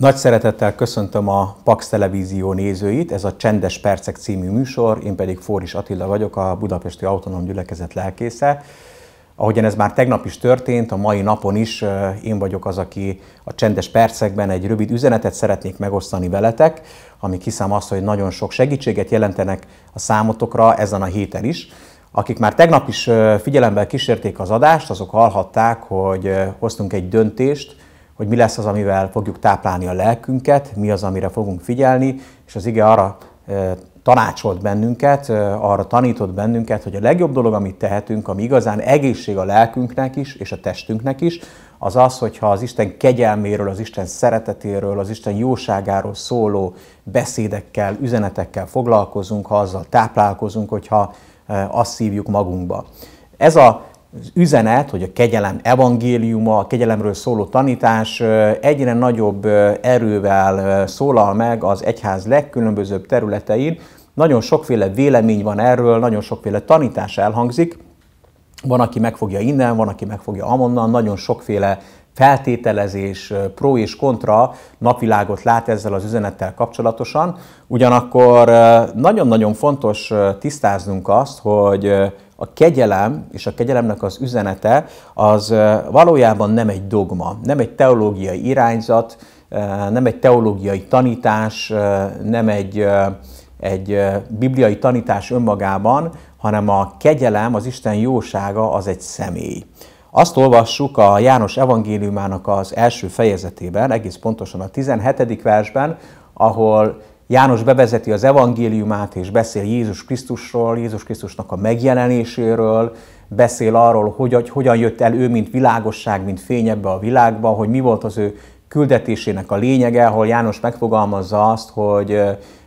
Nagy szeretettel köszöntöm a Pax Televízió nézőit, ez a Csendes Percek című műsor, én pedig Fóris Attila vagyok, a Budapesti Autonóm Gyülekezet lelkésze. Ahogyan ez már tegnap is történt, a mai napon is én vagyok az, aki a Csendes Percekben egy rövid üzenetet szeretnék megosztani veletek, ami hiszem azt, hogy nagyon sok segítséget jelentenek a számotokra ezen a héten is. Akik már tegnap is figyelemmel kísérték az adást, azok hallhatták, hogy hoztunk egy döntést, hogy mi lesz az, amivel fogjuk táplálni a lelkünket, mi az, amire fogunk figyelni, és az ige arra tanácsolt bennünket, arra tanított bennünket, hogy a legjobb dolog, amit tehetünk, ami igazán egészség a lelkünknek is, és a testünknek is, az az, hogyha az Isten kegyelméről, az Isten szeretetéről, az Isten jóságáról szóló beszédekkel, üzenetekkel foglalkozunk, ha azzal táplálkozunk, hogyha azt szívjuk magunkba. Ez a az üzenet, hogy a kegyelem evangéliuma, a kegyelemről szóló tanítás egyre nagyobb erővel szólal meg az egyház legkülönbözőbb területein. Nagyon sokféle vélemény van erről, nagyon sokféle tanítás elhangzik. Van, aki megfogja innen, van, aki megfogja amonnan, nagyon sokféle feltételezés, pro és kontra napvilágot lát ezzel az üzenettel kapcsolatosan. Ugyanakkor nagyon-nagyon fontos tisztáznunk azt, hogy a kegyelem és a kegyelemnek az üzenete az valójában nem egy dogma, nem egy teológiai irányzat, nem egy teológiai tanítás, nem egy, egy bibliai tanítás önmagában, hanem a kegyelem, az Isten jósága az egy személy. Azt olvassuk a János evangéliumának az első fejezetében, egész pontosan a 17. versben, ahol János bevezeti az evangéliumát, és beszél Jézus Krisztusról, Jézus Krisztusnak a megjelenéséről, beszél arról, hogy, hogy hogyan jött el ő, mint világosság, mint fény ebbe a világba, hogy mi volt az ő küldetésének a lényege, ahol János megfogalmazza azt, hogy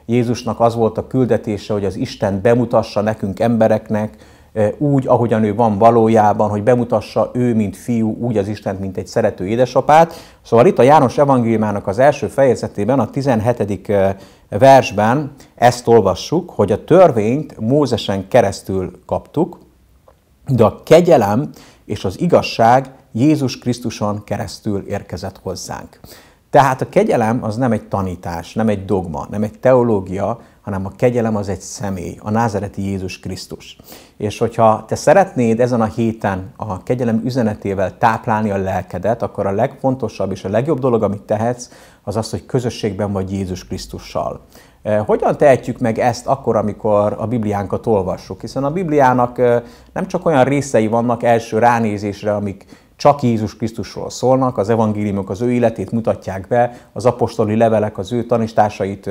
Jézusnak az volt a küldetése, hogy az Isten bemutassa nekünk embereknek, úgy, ahogyan ő van valójában, hogy bemutassa ő, mint fiú, úgy az Istent, mint egy szerető édesapát. Szóval itt a János evangéliumának az első fejezetében, a 17 versben ezt olvassuk, hogy a törvényt Mózesen keresztül kaptuk, de a kegyelem és az igazság Jézus Krisztuson keresztül érkezett hozzánk. Tehát a kegyelem az nem egy tanítás, nem egy dogma, nem egy teológia, hanem a kegyelem az egy személy, a názereti Jézus Krisztus. És hogyha te szeretnéd ezen a héten a kegyelem üzenetével táplálni a lelkedet, akkor a legfontosabb és a legjobb dolog, amit tehetsz, az az, hogy közösségben vagy Jézus Krisztussal. Eh, hogyan tehetjük meg ezt akkor, amikor a Bibliánkat olvassuk? Hiszen a Bibliának eh, nem csak olyan részei vannak első ránézésre, amik csak Jézus Krisztusról szólnak, az evangéliumok az ő életét mutatják be, az apostoli levelek az ő tanításait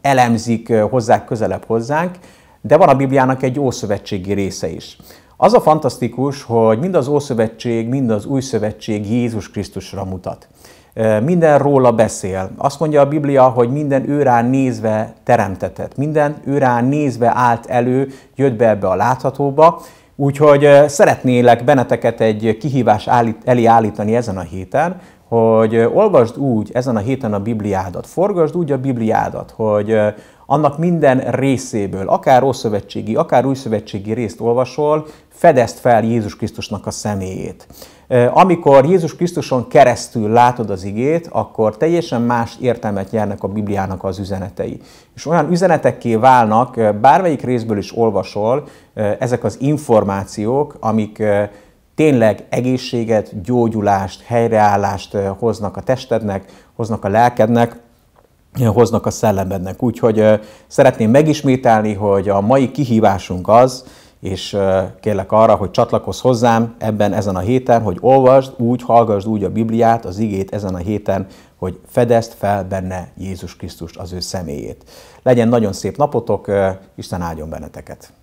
elemzik, hozzák közelebb hozzánk, de van a Bibliának egy ószövetségi része is. Az a fantasztikus, hogy mind az Ószövetség, mind az Új Szövetség Jézus Krisztusra mutat. Minden róla beszél. Azt mondja a Biblia, hogy minden őrá nézve teremtetett, minden őrá nézve állt elő, jött be ebbe a láthatóba, Úgyhogy eh, szeretnélek benneteket egy kihívás állít, elé állítani ezen a héten, hogy eh, olvasd úgy ezen a héten a Bibliádat, forgasd úgy a Bibliádat, hogy eh, annak minden részéből, akár ószövetségi, akár újszövetségi részt olvasol, fedezd fel Jézus Krisztusnak a személyét. Amikor Jézus Krisztuson keresztül látod az igét, akkor teljesen más értelmet nyernek a Bibliának az üzenetei. És olyan üzenetekké válnak, bármelyik részből is olvasol, ezek az információk, amik tényleg egészséget, gyógyulást, helyreállást hoznak a testednek, hoznak a lelkednek, hoznak a szellemednek. Úgyhogy szeretném megismételni, hogy a mai kihívásunk az, és kérlek arra, hogy csatlakozz hozzám ebben ezen a héten, hogy olvasd úgy, hallgassd úgy a Bibliát, az igét ezen a héten, hogy fedezd fel benne Jézus Krisztust, az ő személyét. Legyen nagyon szép napotok, Isten áldjon benneteket!